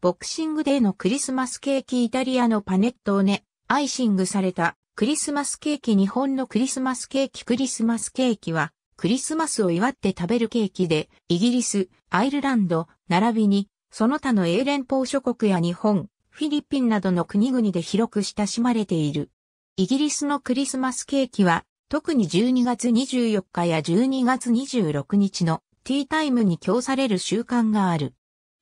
ボクシングデーのクリスマスケーキイタリアのパネットをね、アイシングされたクリスマスケーキ日本のクリスマスケーキクリスマスケーキはクリスマスを祝って食べるケーキでイギリス、アイルランド、並びにその他の英連邦諸国や日本、フィリピンなどの国々で広く親しまれている。イギリスのクリスマスケーキは特に12月24日や12月26日のティータイムに供される習慣がある。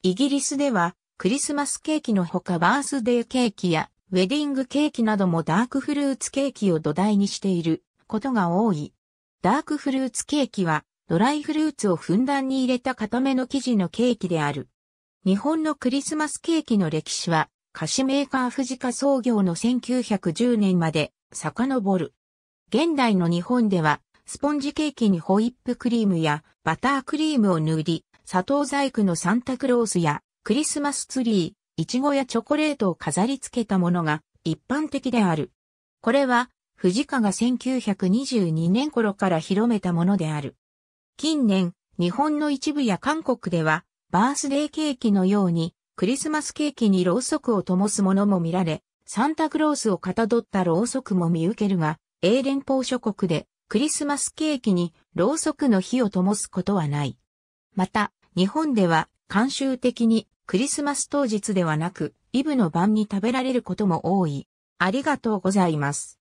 イギリスではクリスマスケーキのほかバースデーケーキやウェディングケーキなどもダークフルーツケーキを土台にしていることが多い。ダークフルーツケーキはドライフルーツをふんだんに入れた固めの生地のケーキである。日本のクリスマスケーキの歴史は菓子メーカー藤家創業の1910年まで遡る。現代の日本ではスポンジケーキにホイップクリームやバタークリームを塗り、砂糖細工のサンタクロースやクリスマスツリー、イチゴやチョコレートを飾り付けたものが一般的である。これは、藤川が1922年頃から広めたものである。近年、日本の一部や韓国では、バースデーケーキのように、クリスマスケーキにろうそくを灯すものも見られ、サンタクロースをかたどったろうそくも見受けるが、英連邦諸国でクリスマスケーキにろうそくの火を灯すことはない。また、日本では慣習的にクリスマス当日ではなく、イブの晩に食べられることも多い。ありがとうございます。